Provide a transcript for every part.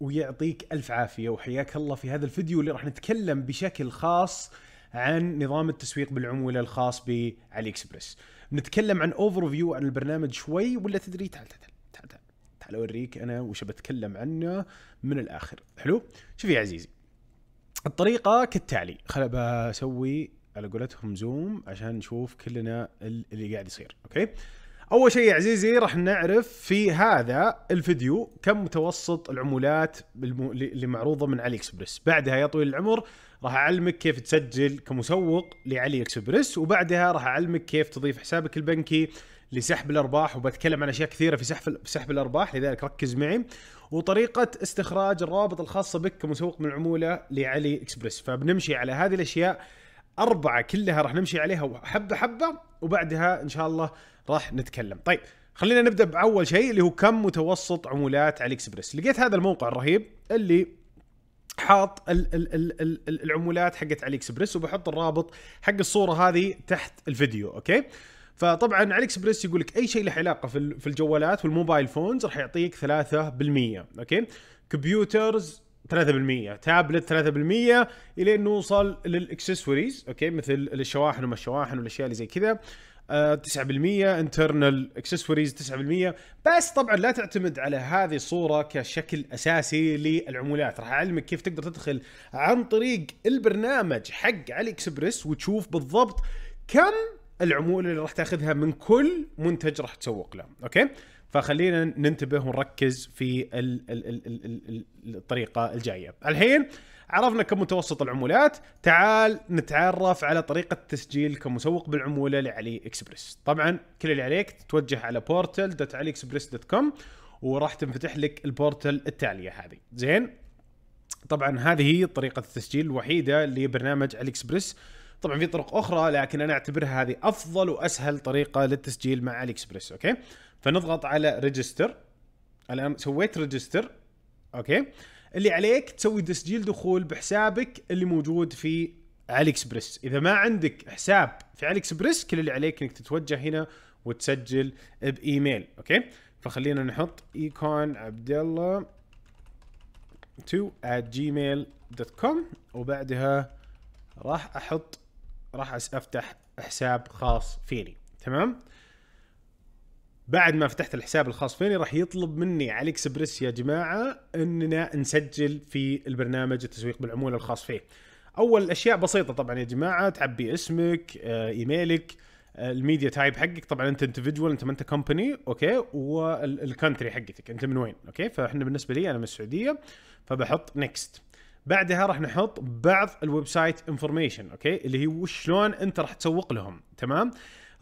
ويعطيك ألف عافية وحياك الله في هذا الفيديو اللي راح نتكلم بشكل خاص عن نظام التسويق بالعمولة الخاص بعلي اكسبرس نتكلم عن اوفر فيو عن البرنامج شوي ولا تدري تعال تعال تعال تعال, تعال اوريك انا وش بتكلم عنه من الاخر حلو شوف يا عزيزي الطريقه كالتالي خل بسوي على قولتهم زوم عشان نشوف كلنا اللي قاعد يصير اوكي اول شيء يا عزيزي راح نعرف في هذا الفيديو كم متوسط العمولات اللي معروضه من علي اكسبرس بعدها يا طويل العمر راح اعلمك كيف تسجل كمسوق لعلي اكسبرس وبعدها راح اعلمك كيف تضيف حسابك البنكي لسحب الارباح وبتكلم عن اشياء كثيره في سحب سحب الارباح لذلك ركز معي وطريقه استخراج الروابط الخاصه بك كمسوق من العموله لعلي اكسبرس فبنمشي على هذه الاشياء أربعة كلها راح نمشي عليها حبة حبة وبعدها إن شاء الله راح نتكلم طيب خلينا نبدأ بأول شيء اللي هو كم متوسط عمولات علي اكسبرس لقيت هذا الموقع الرهيب اللي حاط الـ الـ الـ الـ العمولات حقت علي اكسبرس وبحط الرابط حق الصورة هذه تحت الفيديو أوكي فطبعا علي اكسبرس يقول لك اي شيء له علاقه في الجوالات والموبايل فونز راح يعطيك 3% اوكي كمبيوترز 3% تابلت 3% الى نوصل للاكسسوارز اوكي مثل الشواحن وما الشواحن والاشياء اللي زي كذا آه 9% انترنال اكسسوارز 9% بس طبعا لا تعتمد على هذه الصوره كشكل اساسي للعمولات راح اعلمك كيف تقدر تدخل عن طريق البرنامج حق علي اكسبرس وتشوف بالضبط كم العموله اللي راح تاخذها من كل منتج راح تسوق له اوكي فخلينا ننتبه ونركز في الـ الـ الـ الـ الـ الطريقه الجايه. الحين عرفنا كم متوسط العمولات، تعال نتعرف على طريقه تسجيل كمسوق بالعموله لعلي اكسبرس. طبعا كل اللي عليك تتوجه على بورتل دوت علي اكسبرس دوت كوم وراح تنفتح لك البورتل التاليه هذه، زين؟ طبعا هذه هي طريقه التسجيل الوحيده لبرنامج علي اكسبرس. طبعا في طرق اخرى لكن انا اعتبرها هذه افضل واسهل طريقه للتسجيل مع علي اكسبرس اوكي فنضغط على ريجستر الان سويت ريجستر اوكي اللي عليك تسوي تسجيل دخول بحسابك اللي موجود في علي اكسبرس اذا ما عندك حساب في علي اكسبرس كل اللي عليك انك تتوجه هنا وتسجل بايميل اوكي فخلينا نحط ايكون عبد الله 2 at gmail.com وبعدها راح احط راح افتح حساب خاص فيني تمام بعد ما فتحت الحساب الخاص فيني راح يطلب مني على اكسبريس يا جماعه اننا نسجل في البرنامج التسويق بالعموله الخاص فيه. اول الاشياء بسيطه طبعا يا جماعه تعبي اسمك، آه، ايميلك، آه، الميديا تايب حقك طبعا انت انتفجوال انت ما انت كومباني اوكي والكونتري حقتك انت من وين اوكي فاحنا بالنسبه لي انا من السعوديه فبحط نكست بعدها راح نحط بعض الويب سايت انفورميشن اوكي اللي هي وشلون انت راح تسوق لهم تمام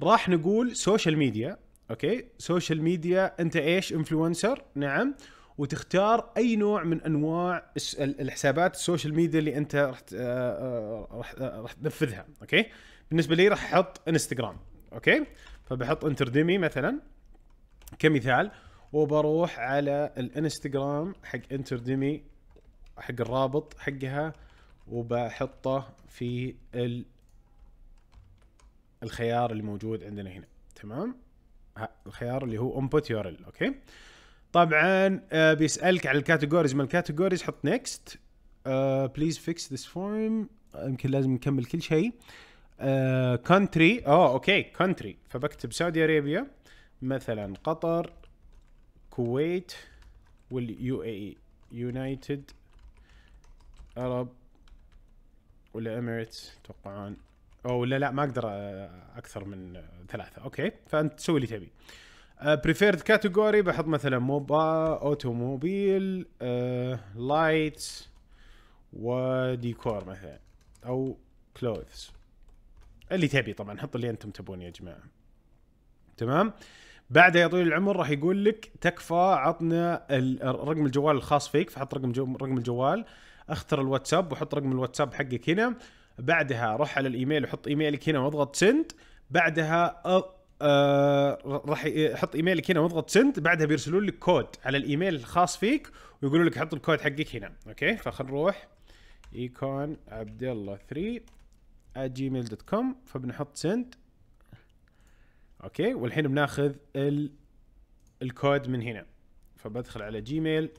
راح نقول سوشيال ميديا اوكي سوشيال ميديا انت ايش انفلونسر نعم وتختار اي نوع من انواع الحسابات السوشيال ميديا اللي انت راح آه، آه، راح آه، راح تنفذها اوكي بالنسبه لي راح احط انستغرام اوكي فبحط ديمي مثلا كمثال وبروح على الانستغرام حق ديمي حق الرابط حقها وبحطه في الخيار اللي موجود عندنا هنا تمام الخيار اللي هو انبوت يورل اوكي طبعا آه، بيسالك على الكاتيجوريز من الكاتيجوريز حط نيكست بليز فيكس ذس فورم يمكن لازم نكمل كل شيء كونتري آه،, اه اوكي كونتري فبكتب سعودي ارابيا مثلا قطر كويت واليو اي يونايتد ارب والاميريتس توقعان او لا لا ما اقدر آه، اكثر من ثلاثه اوكي فانت تسوي اللي تبي بريفيرد آه، كاتيجوري بحط مثلا موبا اوتوموبيل لايت آه، وديكور مثلا او كلوثز اللي تبي طبعا حط اللي انتم تبون يا جماعه تمام بعدها يا طويل العمر راح يقول لك تكفى عطنا رقم الجوال الخاص فيك فحط رقم رقم الجوال اختر الواتساب وحط رقم الواتساب حقك هنا بعدها روح على الايميل وحط ايميلك هنا واضغط سند بعدها آه راح يحط ايميلك هنا واضغط سند بعدها بيرسلون لك كود على الايميل الخاص فيك ويقولوا لك حط الكود حقك هنا اوكي فخل نروح ايكون عبد الله 3 جيميل دوت كوم فبنحط سند اوكي والحين بناخذ ال... الكود من هنا فبدخل على جيميل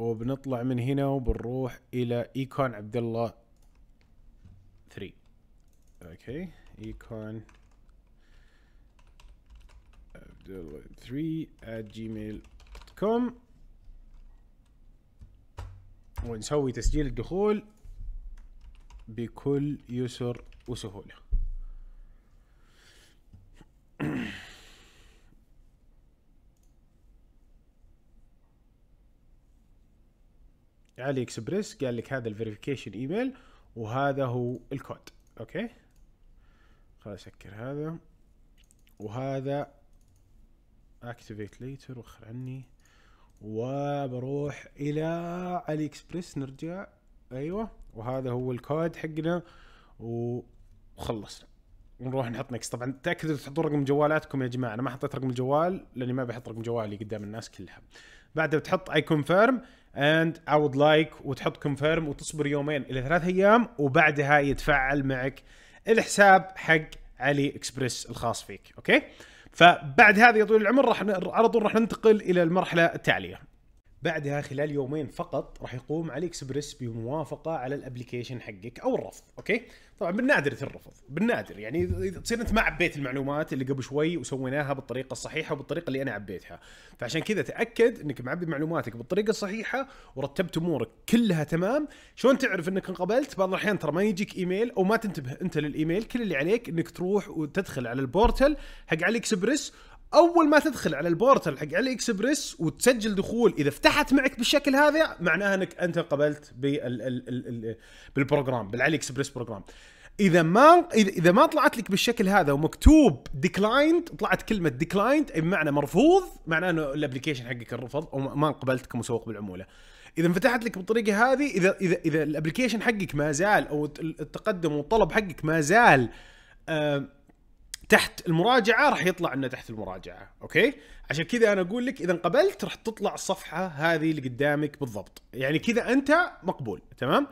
وبنطلع من هنا وبنروح الى ايكون عبد الله 3 اوكي ايكون عبد الله 3 gmail.com ونسوي تسجيل الدخول بكل يسر وسهوله علي اكسبريس قال لك هذا الفيريفيكيشن ايميل وهذا هو الكود اوكي خلاص اسكر هذا وهذا اكتيفيت ليتر وخر عني وبروح الى علي اكسبريس نرجع ايوه وهذا هو الكود حقنا وخلصنا ونروح نحط نكس طبعا تاكدوا تحطون رقم جوالاتكم يا جماعه انا ما حطيت رقم الجوال لاني ما بحط رقم جوالي قدام الناس كلها بعدها بتحط اي كونفيرم اند اي وود لايك وتحط كونفيرم وتصبر يومين الى ثلاث ايام وبعدها يتفعل معك الحساب حق علي اكسبرس الخاص فيك اوكي فبعد هذا يا طويل العمر راح على طول راح ننتقل الى المرحله التاليه بعدها خلال يومين فقط راح يقوم علي اكسبريس بموافقه على الابلكيشن حقك او الرفض اوكي طبعا بالنادر تنرفض بالنادر يعني تصير انت ما عبيت المعلومات اللي قبل شوي وسويناها بالطريقه الصحيحه وبالطريقه اللي انا عبيتها فعشان كذا تاكد انك معبي معلوماتك بالطريقه الصحيحه ورتبت امورك كلها تمام شلون تعرف انك انقبلت بعض الاحيان ترى ما يجيك ايميل او ما تنتبه انت للايميل كل اللي عليك انك تروح وتدخل على البورتل حق علي اكسبريس اول ما تدخل على البورتال حق علي اكسبريس وتسجل دخول اذا فتحت معك بالشكل هذا معناها انك انت قبلت بالبروجرام بالعلي اكسبريس بروجرام اذا ما اذا ما طلعت لك بالشكل هذا ومكتوب ديكلايند طلعت كلمه ديكلايند بمعنى مرفوض معناه انه الابلكيشن حقك انرفض او ما كمسوق بالعموله اذا انفتحت لك بالطريقه هذه اذا اذا اذا الابلكيشن حقك ما زال او التقدم والطلب حقك ما زال آه تحت المراجعه راح يطلع لنا تحت المراجعه اوكي عشان كذا انا اقول لك اذا انقبلت راح تطلع الصفحه هذه اللي قدامك بالضبط يعني كذا انت مقبول تمام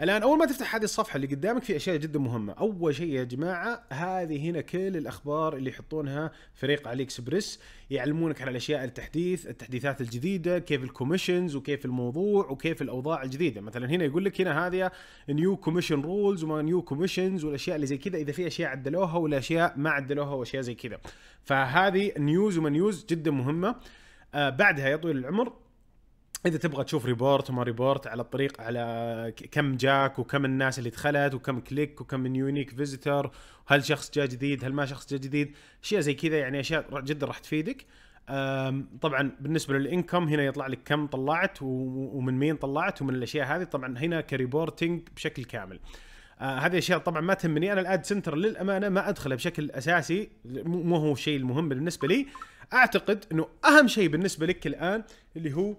الان اول ما تفتح هذه الصفحه اللي قدامك في اشياء جدا مهمه اول شيء يا جماعه هذه هنا كل الاخبار اللي يحطونها فريق علي اكسبريس يعلمونك على الاشياء التحديث التحديثات الجديده كيف الكوميشنز وكيف الموضوع وكيف الاوضاع الجديده مثلا هنا يقول لك هنا هذه نيو كوميشن رولز وما نيو كوميشنز والاشياء اللي زي كذا اذا في اشياء عدلوها ولا اشياء ما عدلوها واشياء زي كذا فهذه نيوز وما نيوز جدا مهمه آه بعدها يا طويل العمر اذا تبغى تشوف ريبورت وما ريبورت على الطريق على كم جاك وكم الناس اللي دخلت وكم كليك وكم يونيك فيزيتر هل شخص جاء جديد هل ما شخص جاء جديد اشياء زي كذا يعني اشياء جدا راح تفيدك طبعا بالنسبه للانكم هنا يطلع لك كم طلعت ومن مين طلعت ومن الاشياء هذه طبعا هنا كريبورتنج بشكل كامل آه هذه اشياء طبعا ما تهمني انا الاد سنتر للامانه ما ادخله بشكل اساسي مو هو الشيء المهم بالنسبه لي اعتقد انه اهم شيء بالنسبه لك الان اللي هو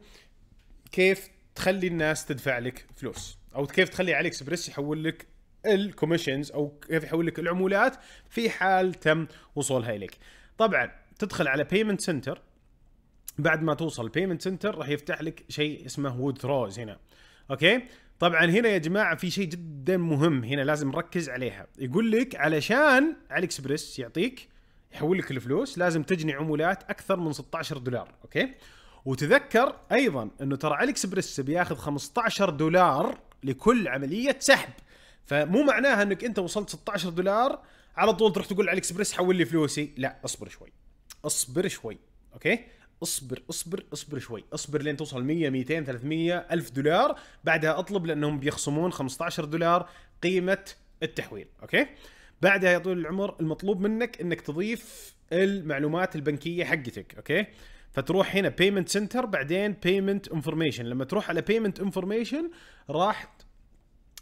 كيف تخلي الناس تدفع لك فلوس او كيف تخلي علي اكسبرس يحول لك الكوميشنز او كيف يحول لك العمولات في حال تم وصولها اليك طبعا تدخل على بيمنت سنتر بعد ما توصل بيمنت سنتر راح يفتح لك شيء اسمه ثروز هنا اوكي طبعا هنا يا جماعه في شيء جدا مهم هنا لازم نركز عليها يقول لك علشان علي اكسبرس يعطيك يحول لك الفلوس لازم تجني عمولات اكثر من 16 دولار اوكي وتذكر ايضا انه ترى علي اكسبرس بياخذ 15 دولار لكل عمليه سحب فمو معناها انك انت وصلت 16 دولار على طول تروح تقول علي اكسبرس حول لي فلوسي لا اصبر شوي اصبر شوي اوكي اصبر اصبر اصبر شوي اصبر لين توصل 100 200 300 1000 دولار بعدها اطلب لانهم بيخصمون 15 دولار قيمه التحويل اوكي بعدها يا طويل العمر المطلوب منك انك تضيف المعلومات البنكيه حقتك اوكي فتروح هنا بيمنت سنتر بعدين بيمنت انفورميشن لما تروح على بيمنت انفورميشن راح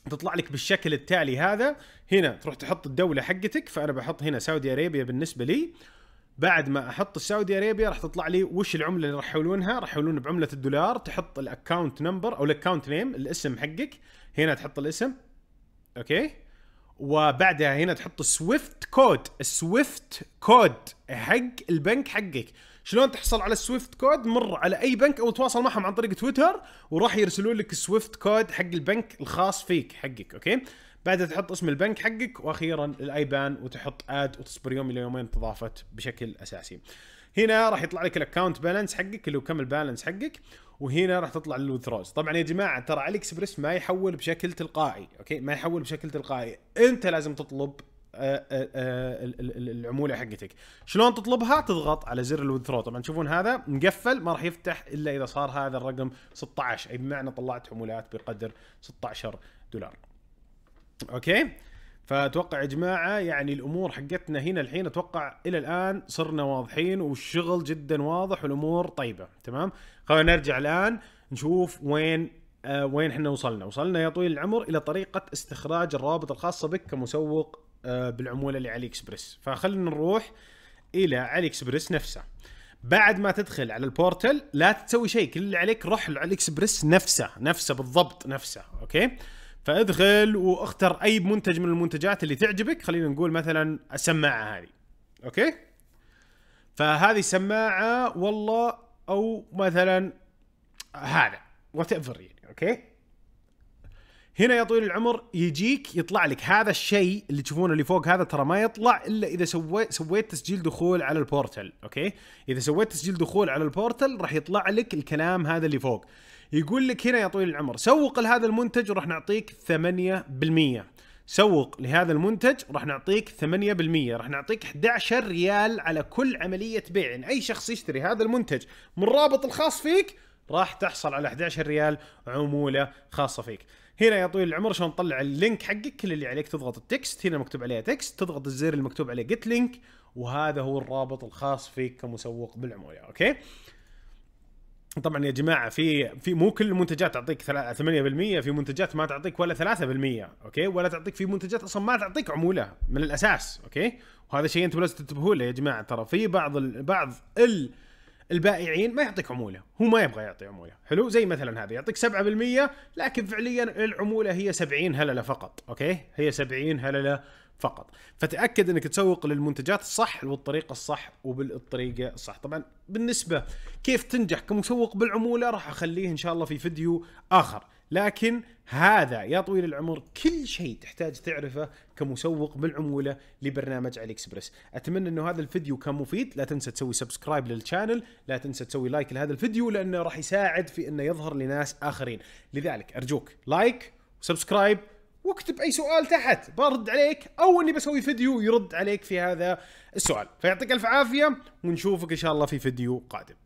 تطلع لك بالشكل التالي هذا هنا تروح تحط الدوله حقتك فانا بحط هنا سعودي ارابيا بالنسبه لي بعد ما احط السعودي ارابيا راح تطلع لي وش العمله اللي راح يحولونها راح يحولون بعمله الدولار تحط الاكونت نمبر او الاكونت نيم الاسم حقك هنا تحط الاسم اوكي وبعدها هنا تحط السويفت كود السويفت كود حق البنك حقك شلون تحصل على السويفت كود مر على اي بنك او تواصل معهم عن طريق تويتر وراح يرسلون لك السويفت كود حق البنك الخاص فيك حقك اوكي بعدها تحط اسم البنك حقك واخيرا الايبان وتحط اد وتصبر يوم الى يومين تضافت بشكل اساسي هنا راح يطلع لك الاكونت بالانس حقك اللي هو كم البالانس حقك وهنا راح تطلع الوذروز طبعا يا جماعه ترى علي اكسبرس ما يحول بشكل تلقائي اوكي ما يحول بشكل تلقائي انت لازم تطلب آه، آه، آه، العموله حقتك شلون تطلبها تضغط على زر الوذرو طبعا تشوفون هذا مقفل ما راح يفتح الا اذا صار هذا الرقم 16 اي بمعنى طلعت عمولات بقدر 16 دولار اوكي فاتوقع يا جماعه يعني الامور حقتنا هنا الحين اتوقع الى الان صرنا واضحين والشغل جدا واضح والامور طيبه تمام خلينا نرجع الان نشوف وين آه وين احنا وصلنا وصلنا يا طويل العمر الى طريقه استخراج الروابط الخاصه بك كمسوق آه، بالعموله اللي علي اكسبرس فخلينا نروح الى علي اكسبرس نفسه بعد ما تدخل على البورتل لا تسوي شيء كل اللي عليك روح على اكسبرس نفسه نفسه بالضبط نفسه اوكي فادخل واختر اي منتج من المنتجات اللي تعجبك خلينا نقول مثلا السماعه هذه اوكي فهذه سماعه والله او مثلا هذا وات ايفر يعني اوكي هنا يا طويل العمر يجيك يطلع لك هذا الشيء اللي تشوفونه اللي فوق هذا ترى ما يطلع الا اذا سويت سويت تسجيل دخول على البورتل اوكي اذا سويت تسجيل دخول على البورتل راح يطلع لك الكلام هذا اللي فوق يقول لك هنا يا طويل العمر سوق لهذا المنتج وراح نعطيك 8% سوق لهذا المنتج راح نعطيك 8% راح نعطيك 11 ريال على كل عملية بيع يعني أي شخص يشتري هذا المنتج من رابط الخاص فيك راح تحصل على 11 ريال عموله خاصه فيك هنا يا طويل العمر شلون نطلع اللينك حقك كل اللي عليك تضغط التكست هنا مكتوب عليه تكست تضغط الزر المكتوب عليه جيت لينك وهذا هو الرابط الخاص فيك كمسوق بالعموله اوكي طبعا يا جماعه في في مو كل المنتجات تعطيك 8% في منتجات ما تعطيك ولا 3% اوكي ولا تعطيك في منتجات اصلا ما تعطيك عموله من الاساس اوكي وهذا شيء انتم لازم تنتبهوا له يا جماعه ترى في بعض ال... بعض ال... البائعين ما يعطيك عموله هو ما يبغى يعطي عموله حلو زي مثلا هذا يعطيك 7% لكن فعليا العموله هي 70 هلله فقط اوكي هي 70 هلله فقط فتاكد انك تسوق للمنتجات الصح والطريقه الصح وبالطريقه الصح طبعا بالنسبه كيف تنجح كمسوق بالعموله راح اخليه ان شاء الله في فيديو اخر لكن هذا يا طويل العمر كل شيء تحتاج تعرفه كمسوق بالعمولة لبرنامج علي اكسبرس اتمنى انه هذا الفيديو كان مفيد لا تنسى تسوي سبسكرايب للشانل لا تنسى تسوي لايك لهذا الفيديو لانه راح يساعد في انه يظهر لناس اخرين لذلك ارجوك لايك وسبسكرايب واكتب اي سؤال تحت برد عليك او اني بسوي فيديو يرد عليك في هذا السؤال فيعطيك الف عافيه ونشوفك ان شاء الله في فيديو قادم